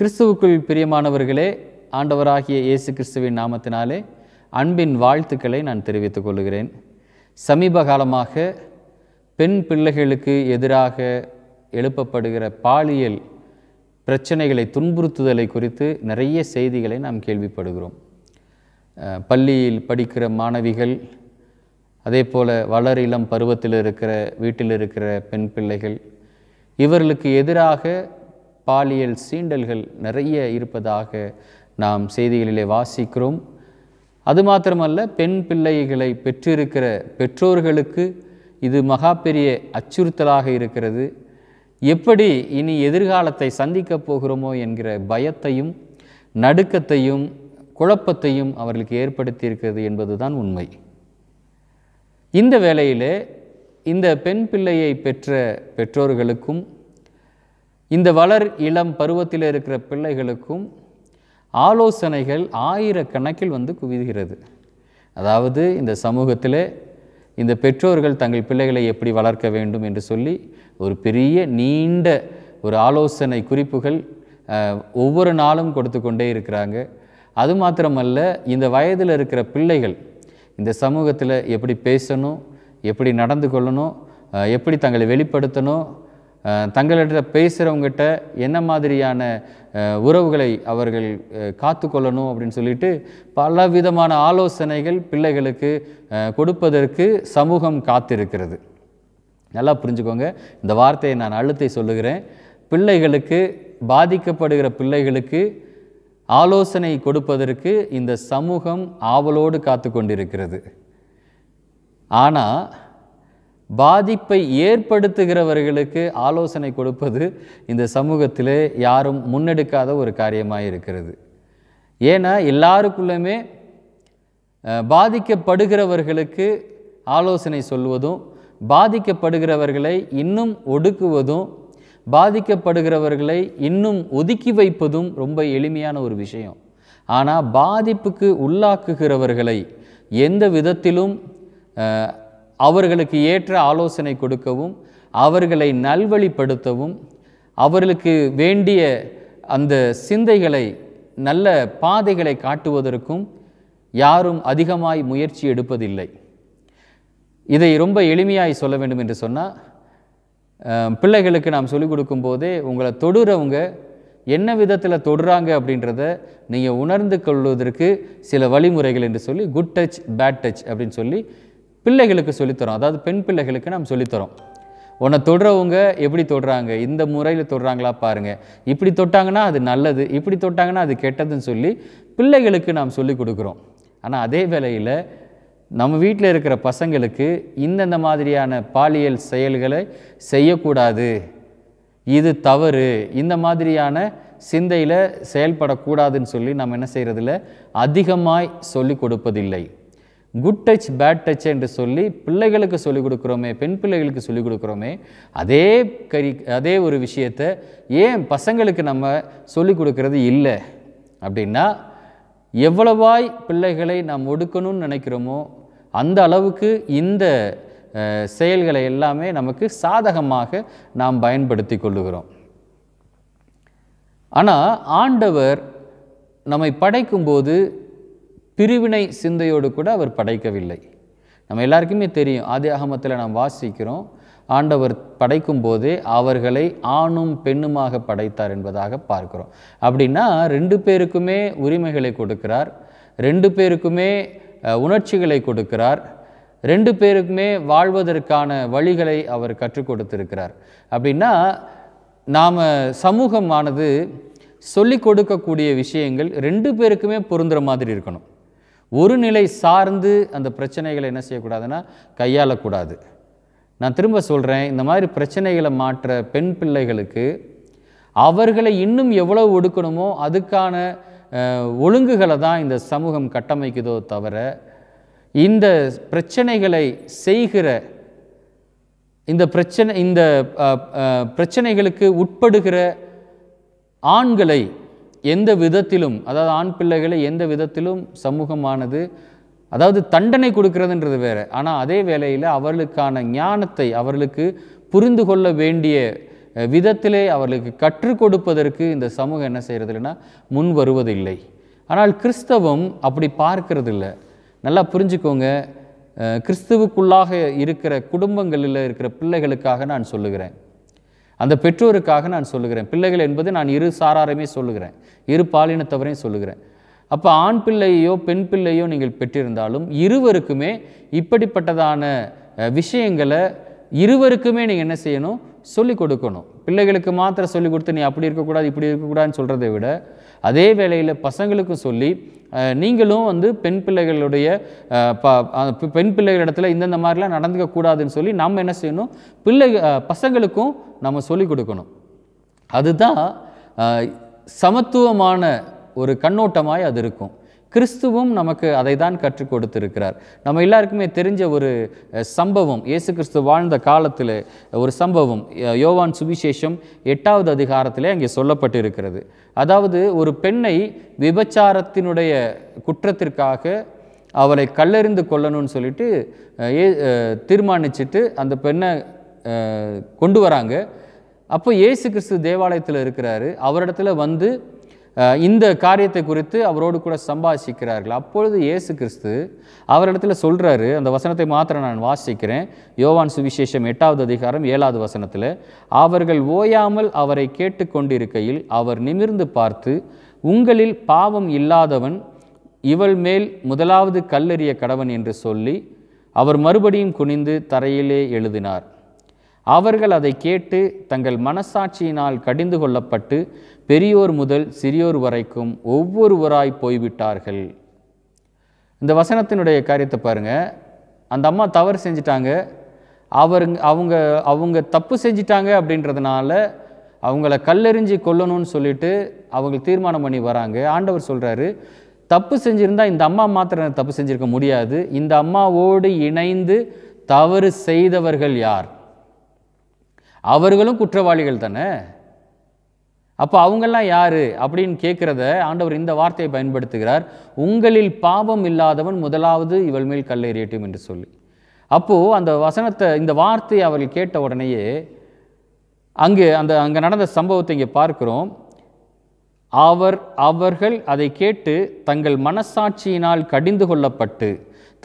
கிறிஸ்துவுக்குள் பிரியமானவர்களே ஆண்டவராகிய இயேசு கிறிஸ்துவின் நாமத்தினாலே அன்பின் வாழ்த்துக்களை நான் தெரிவித்துக் கொள்கிறேன் சமீப காலமாக பெண் பிள்ளைகளுக்கு எதிராக எழுப்பப்படுகிற பாலியல் பிரச்சனைகளை துன்புறுத்துதலை குறித்து நிறைய செய்திகளை நாம் கேள்விப்படுகிறோம் பள்ளியில் படிக்கிற மாணவிகள் அதே போல் வளர் இளம் பருவத்தில் இருக்கிற வீட்டில் இருக்கிற பெண் பிள்ளைகள் இவர்களுக்கு எதிராக பாலியல் சீண்டல்கள் நிறைய இருப்பதாக நாம் செய்திகளிலே வாசிக்கிறோம் அது மாத்திரமல்ல பெண் பிள்ளைகளை பெற்றிருக்கிற பெற்றோர்களுக்கு இது மகா பெரிய அச்சுறுத்தலாக இருக்கிறது எப்படி இனி எதிர்காலத்தை சந்திக்கப் போகிறோமோ என்கிற பயத்தையும் நடுக்கத்தையும் குழப்பத்தையும் அவர்களுக்கு ஏற்படுத்தியிருக்கிறது என்பதுதான் உண்மை இந்த வேளையிலே இந்த பெண் பிள்ளையை பெற்ற பெற்றோர்களுக்கும் இந்த வளர் இளம் பருவத்தில் இருக்கிற பிள்ளைகளுக்கும் ஆலோசனைகள் ஆயிரக்கணக்கில் வந்து குவிகிறது அதாவது இந்த சமூகத்தில் இந்த பெற்றோர்கள் தங்கள் பிள்ளைகளை எப்படி வளர்க்க வேண்டும் என்று சொல்லி ஒரு பெரிய நீண்ட ஒரு ஆலோசனை குறிப்புகள் ஒவ்வொரு நாளும் கொடுத்து கொண்டே இருக்கிறாங்க அது மாத்திரமல்ல இந்த வயதில் இருக்கிற பிள்ளைகள் இந்த சமூகத்தில் எப்படி பேசணும் எப்படி நடந்து கொள்ளணும் எப்படி தங்களை வெளிப்படுத்தணும் தங்களிட பேசுகிறவங்ககிட்ட என்ன மாதிரியான உறவுகளை அவர்கள் காத்து கொள்ளணும் அப்படின்னு சொல்லிட்டு பல விதமான ஆலோசனைகள் பிள்ளைகளுக்கு கொடுப்பதற்கு சமூகம் காத்திருக்கிறது நல்லா புரிஞ்சுக்கோங்க இந்த வார்த்தையை நான் அழுத்தை சொல்லுகிறேன் பிள்ளைகளுக்கு பாதிக்கப்படுகிற பிள்ளைகளுக்கு ஆலோசனை கொடுப்பதற்கு இந்த சமூகம் ஆவலோடு காத்து கொண்டிருக்கிறது ஆனால் பாதிப்பை ஏற்படுத்துகிறவர்களுக்கு ஆலோசனை கொடுப்பது இந்த சமூகத்தில் யாரும் முன்னெடுக்காத ஒரு காரியமாக இருக்கிறது ஏன்னா எல்லாருக்குள்ளுமே பாதிக்கப்படுகிறவர்களுக்கு ஆலோசனை சொல்வதும் பாதிக்கப்படுகிறவர்களை இன்னும் ஒடுக்குவதும் பாதிக்கப்படுகிறவர்களை இன்னும் ஒதுக்கி வைப்பதும் ரொம்ப எளிமையான ஒரு விஷயம் ஆனால் பாதிப்புக்கு உள்ளாக்குகிறவர்களை எந்த விதத்திலும் அவர்களுக்கு ஏற்ற ஆலோசனை கொடுக்கவும் அவர்களை நல்வழிப்படுத்தவும் அவர்களுக்கு வேண்டிய அந்த சிந்தைகளை நல்ல பாதைகளை காட்டுவதற்கும் யாரும் அதிகமாய் முயற்சி எடுப்பதில்லை இதை ரொம்ப எளிமையாய் சொல்ல வேண்டும் என்று சொன்னால் பிள்ளைகளுக்கு நாம் சொல்லிக் கொடுக்கும் போதே உங்களை தொடுறவங்க என்ன விதத்தில் தொடுறாங்க அப்படின்றத நீங்கள் உணர்ந்து கொள்வதற்கு சில வழிமுறைகள் என்று சொல்லி குட் டச் பேட் டச் அப்படின்னு சொல்லி பிள்ளைகளுக்கு சொல்லித்தரோம் அதாவது பெண் பிள்ளைகளுக்கு நாம் சொல்லித்தரோம் உன்னை தொடுறவங்க எப்படி தொடுறாங்க இந்த முறையில் தொடுறாங்களா பாருங்கள் இப்படி தொட்டாங்கன்னா அது நல்லது இப்படி தொட்டாங்கன்னா அது கெட்டதுன்னு சொல்லி பிள்ளைகளுக்கு நாம் சொல்லிக் கொடுக்குறோம் ஆனால் அதே வேளையில் நம்ம வீட்டில் இருக்கிற பசங்களுக்கு இந்தந்த மாதிரியான பாலியல் செயல்களை செய்யக்கூடாது இது தவறு இந்த மாதிரியான சிந்தையில் செயல்படக்கூடாதுன்னு சொல்லி நம்ம என்ன செய்கிறதில்ல அதிகமாய் சொல்லி கொடுப்பதில்லை குட் டச் பேட் டச் என்று சொல்லி பிள்ளைகளுக்கு சொல்லிக் கொடுக்குறோமே பெண் பிள்ளைகளுக்கு சொல்லிக் கொடுக்குறோமே அதே கரி அதே ஒரு விஷயத்தை ஏன் பசங்களுக்கு நம்ம சொல்லிக் கொடுக்கறது இல்லை அப்படின்னா எவ்வளவாய் பிள்ளைகளை நாம் ஒடுக்கணும்னு நினைக்கிறோமோ அந்த அளவுக்கு இந்த செயல்களை எல்லாமே நமக்கு சாதகமாக நாம் பயன்படுத்தி கொள்ளுகிறோம் ஆனால் ஆண்டவர் நம்மை படைக்கும்போது பிரிவினை சிந்தையோடு கூட அவர் படைக்கவில்லை நம்ம எல்லாருக்குமே தெரியும் ஆதி அகமத்தில் நாம் வாசிக்கிறோம் ஆண்டவர் படைக்கும் போதே அவர்களை ஆணும் பெண்ணுமாக படைத்தார் என்பதாக பார்க்கிறோம் அப்படின்னா ரெண்டு பேருக்குமே உரிமைகளை கொடுக்கிறார் ரெண்டு பேருக்குமே உணர்ச்சிகளை கொடுக்கிறார் ரெண்டு பேருக்குமே வாழ்வதற்கான வழிகளை அவர் கற்றுக் கொடுத்திருக்கிறார் அப்படின்னா நாம் சமூகமானது சொல்லிக் கொடுக்கக்கூடிய விஷயங்கள் ரெண்டு பேருக்குமே பொருந்துகிற மாதிரி இருக்கணும் ஒரு நிலை சார்ந்து அந்த பிரச்சனைகளை என்ன செய்யக்கூடாதுன்னா கையாளக்கூடாது நான் திரும்ப சொல்கிறேன் இந்த மாதிரி பிரச்சனைகளை மாற்ற பெண் பிள்ளைகளுக்கு அவர்களை இன்னும் எவ்வளவு ஒடுக்கணுமோ அதுக்கான ஒழுங்குகளை தான் இந்த சமூகம் கட்டமைக்குதோ தவிர இந்த பிரச்சனைகளை செய்கிற இந்த பிரச்சனை இந்த பிரச்சனைகளுக்கு உட்படுகிற ஆண்களை எந்த விதத்திலும் அதாவது ஆண் பிள்ளைகளை எந்த விதத்திலும் சமூகமானது அதாவது தண்டனை கொடுக்கிறதுன்றது வேறு ஆனால் அதே வேளையில் அவர்களுக்கான ஞானத்தை அவர்களுக்கு புரிந்து கொள்ள வேண்டிய விதத்திலே அவர்களுக்கு கற்றுக் கொடுப்பதற்கு இந்த சமூகம் என்ன செய்கிறது இல்லைன்னா முன் வருவதில்லை ஆனால் கிறிஸ்தவம் அப்படி பார்க்கறது இல்லை நல்லா புரிஞ்சுக்கோங்க கிறிஸ்துவுக்குள்ளாக இருக்கிற குடும்பங்களில் இருக்கிற பிள்ளைகளுக்காக நான் சொல்லுகிறேன் அந்த பெற்றோருக்காக நான் சொல்லுகிறேன் பிள்ளைகள் என்பது நான் இரு சாராரையுமே சொல்லுகிறேன் இரு பாலினத்தவரையும் சொல்லுகிறேன் அப்போ ஆண் பிள்ளையோ பெண் பிள்ளையோ நீங்கள் பெற்றிருந்தாலும் இருவருக்குமே இப்படிப்பட்டதான விஷயங்களை இருவருக்குமே நீங்கள் என்ன செய்யணும் சொல்லிக் கொடுக்கணும் பிள்ளைகளுக்கு மாத்திரம் சொல்லிக் கொடுத்து நீ அப்படி இருக்கக்கூடாது இப்படி இருக்கக்கூடாதுன்னு சொல்கிறதை விட அதே வேளையில் பசங்களுக்கும் சொல்லி நீங்களும் வந்து பெண் பிள்ளைகளுடைய ப பெண் பிள்ளைகளிடத்தில் இந்தந்த மாதிரிலாம் நடந்துக்க கூடாதுன்னு சொல்லி நாம் என்ன செய்யணும் பிள்ளை பசங்களுக்கும் நம்ம சொல்லிக் கொடுக்கணும் அதுதான் சமத்துவமான ஒரு கண்ணோட்டமாய் அது இருக்கும் கிறிஸ்துவும் நமக்கு அதை தான் கற்றுக் கொடுத்திருக்கிறார் நம்ம எல்லாருக்குமே தெரிஞ்ச ஒரு சம்பவம் இயேசு கிறிஸ்து வாழ்ந்த காலத்தில் ஒரு சம்பவம் யோவான் சுவிசேஷம் எட்டாவது அதிகாரத்திலே அங்கே சொல்லப்பட்டு இருக்கிறது அதாவது ஒரு பெண்ணை விபச்சாரத்தினுடைய குற்றத்திற்காக அவளை கல்லறிந்து கொள்ளணும்னு சொல்லிட்டு தீர்மானிச்சுட்டு அந்த பெண்ணை கொண்டு வராங்க அப்போ இயேசு கிறிஸ்து தேவாலயத்தில் இருக்கிறாரு அவரிடத்துல வந்து இந்த காரியத்தை குறித்து அவரோடு கூட சம்பாஷிக்கிறார்கள் அப்பொழுது இயேசு கிறிஸ்து அவரிடத்துல சொல்கிறாரு அந்த வசனத்தை மாத்திரம் நான் வாசிக்கிறேன் யோவான் சுவிசேஷம் எட்டாவது அதிகாரம் ஏழாவது வசனத்தில் அவர்கள் ஓயாமல் அவரை கேட்டுக்கொண்டிருக்கையில் அவர் நிமிர்ந்து பார்த்து உங்களில் பாவம் இல்லாதவன் இவள் மேல் முதலாவது கல்லெறிய கடவன் என்று சொல்லி அவர் மறுபடியும் குனிந்து தரையிலே எழுதினார் அவர்கள் அதை கேட்டு தங்கள் மனசாட்சியினால் கடிந்து கொள்ளப்பட்டு பெரியோர் முதல் சிறியோர் வரைக்கும் ஒவ்வொருவராய் போய்விட்டார்கள் இந்த வசனத்தினுடைய காரியத்தை பாருங்கள் அந்த அம்மா தவறு செஞ்சிட்டாங்க அவர் அவங்க அவங்க தப்பு செஞ்சிட்டாங்க அப்படின்றதுனால அவங்கள கல்லெறிஞ்சு கொல்லணும்னு சொல்லிட்டு அவங்க தீர்மானம் பண்ணி வராங்க ஆண்டவர் சொல்கிறாரு தப்பு செஞ்சுருந்தால் இந்த அம்மா மாத்திரம் தப்பு செஞ்சுருக்க முடியாது இந்த அம்மாவோடு இணைந்து தவறு செய்தவர்கள் யார் அவர்களும் குற்றவாளிகள் தானே அப்போ அவங்கெல்லாம் யார் அப்படின்னு கேட்குறத ஆண்டவர் இந்த வார்த்தையை பயன்படுத்துகிறார் உங்களில் பாவம் இல்லாதவன் முதலாவது இவள் மேல் கல்லேறியட்டும் என்று சொல்லி அப்போது அந்த வசனத்தை இந்த வார்த்தையை அவர்கள் கேட்ட உடனேயே அங்கே அந்த அங்கே நடந்த சம்பவத்தை இங்கே பார்க்குறோம் அவர் அவர்கள் அதை கேட்டு தங்கள் மனசாட்சியினால் கடிந்து கொள்ளப்பட்டு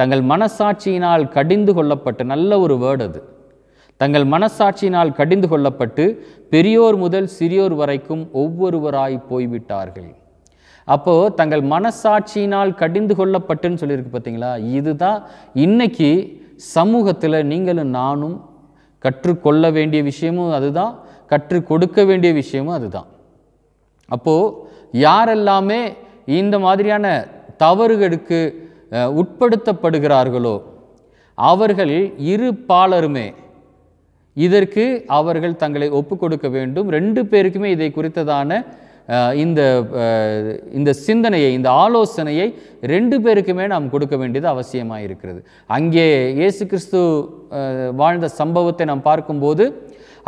தங்கள் மனசாட்சியினால் கடிந்து கொள்ளப்பட்டு நல்ல ஒரு வேர்டு அது தங்கள் மனசாட்சியினால் கடிந்து கொள்ளப்பட்டு பெரியோர் முதல் சிறியோர் வரைக்கும் ஒவ்வொருவராய் போய்விட்டார்கள் அப்போது தங்கள் மனசாட்சியினால் கடிந்து கொள்ளப்பட்டுன்னு சொல்லியிருக்கு பார்த்தீங்களா இதுதான் இன்னைக்கு சமூகத்தில் நீங்களும் நானும் கற்றுக்கொள்ள வேண்டிய விஷயமும் அதுதான் கற்று கொடுக்க வேண்டிய விஷயமும் அதுதான் அப்போது யாரெல்லாமே இந்த மாதிரியான தவறுகளுக்கு உட்படுத்தப்படுகிறார்களோ அவர்கள் இரு பாலருமே இதற்கு அவர்கள் தங்களை ஒப்பு கொடுக்க வேண்டும் ரெண்டு பேருக்குமே இதை குறித்ததான இந்த இந்த சிந்தனையை இந்த ஆலோசனையை ரெண்டு பேருக்குமே நாம் கொடுக்க வேண்டியது அவசியமாக இருக்கிறது அங்கே இயேசு கிறிஸ்து வாழ்ந்த சம்பவத்தை நாம் பார்க்கும்போது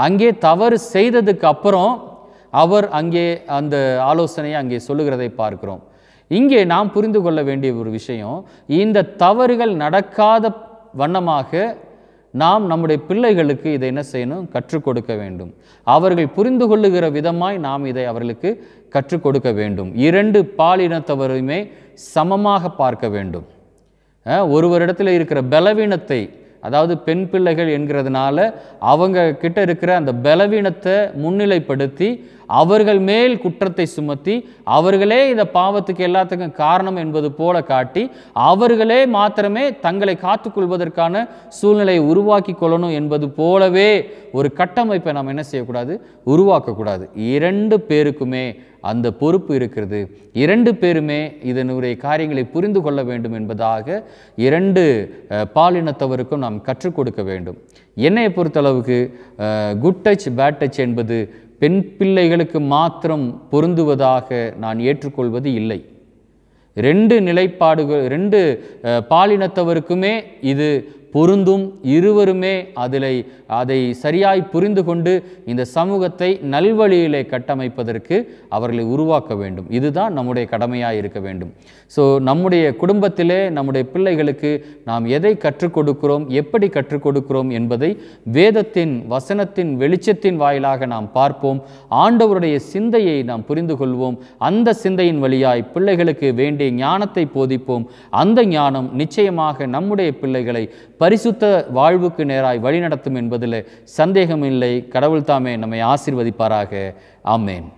அங்கே தவறு செய்ததுக்கு அப்புறம் அவர் அங்கே அந்த ஆலோசனையை அங்கே சொல்லுகிறதை பார்க்கிறோம் இங்கே நாம் புரிந்து கொள்ள வேண்டிய ஒரு விஷயம் இந்த தவறுகள் நடக்காத வண்ணமாக நாம் நம்முடைய பிள்ளைகளுக்கு இதை என்ன செய்யணும் கற்றுக் கொடுக்க வேண்டும் அவர்கள் புரிந்து கொள்ளுகிற விதமாய் நாம் இதை அவர்களுக்கு கற்றுக் கொடுக்க வேண்டும் இரண்டு பாலினத்தவருமே சமமாக பார்க்க வேண்டும் ஒருவரிடத்தில் இருக்கிற பலவீனத்தை அதாவது பெண் பிள்ளைகள் என்கிறதுனால அவங்க கிட்ட இருக்கிற அந்த பலவீனத்தை முன்னிலைப்படுத்தி அவர்கள் மேல் குற்றத்தை சுமத்தி அவர்களே இந்த பாவத்துக்கு எல்லாத்துக்கும் காரணம் என்பது போல காட்டி அவர்களே மாத்திரமே தங்களை காத்துக்கொள்வதற்கான சூழ்நிலையை உருவாக்கி கொள்ளணும் என்பது போலவே ஒரு கட்டமைப்பை நாம் என்ன செய்யக்கூடாது உருவாக்கக்கூடாது இரண்டு பேருக்குமே அந்த பொறுப்பு இருக்கிறது இரண்டு பேருமே இதனுடைய காரியங்களை புரிந்து கொள்ள வேண்டும் என்பதாக இரண்டு பாலினத்தவருக்கும் நாம் கற்றுக் கொடுக்க வேண்டும் என்னையை பொறுத்தளவுக்கு குட் டச் பேட் டச் என்பது பெண் பிள்ளைகளுக்கு மாத்திரம் பொருந்துவதாக நான் ஏற்றுக்கொள்வது இல்லை ரெண்டு நிலைப்பாடுகள் ரெண்டு பாலினத்தவருக்குமே இது பொருந்தும் இருவருமே அதில் அதை சரியாய் புரிந்து கொண்டு இந்த சமூகத்தை நல்வழியிலே கட்டமைப்பதற்கு அவர்களை உருவாக்க வேண்டும் இதுதான் நம்முடைய கடமையாக இருக்க வேண்டும் ஸோ நம்முடைய குடும்பத்திலே நம்முடைய பிள்ளைகளுக்கு நாம் எதை கற்றுக் கொடுக்கிறோம் எப்படி கற்றுக் கொடுக்கிறோம் என்பதை வேதத்தின் வசனத்தின் வெளிச்சத்தின் வாயிலாக நாம் பார்ப்போம் ஆண்டவருடைய சிந்தையை நாம் புரிந்து கொள்வோம் அந்த சிந்தையின் வழியாய் பிள்ளைகளுக்கு வேண்டிய ஞானத்தை போதிப்போம் அந்த ஞானம் நிச்சயமாக நம்முடைய பிள்ளைகளை பரிசுத்த வாழ்வுக்கு நேராய் வழிநடத்தும் என்பதில் சந்தேகமில்லை கடவுள் தாமே நம்மை ஆசிர்வதிப்பாராக ஆமேன்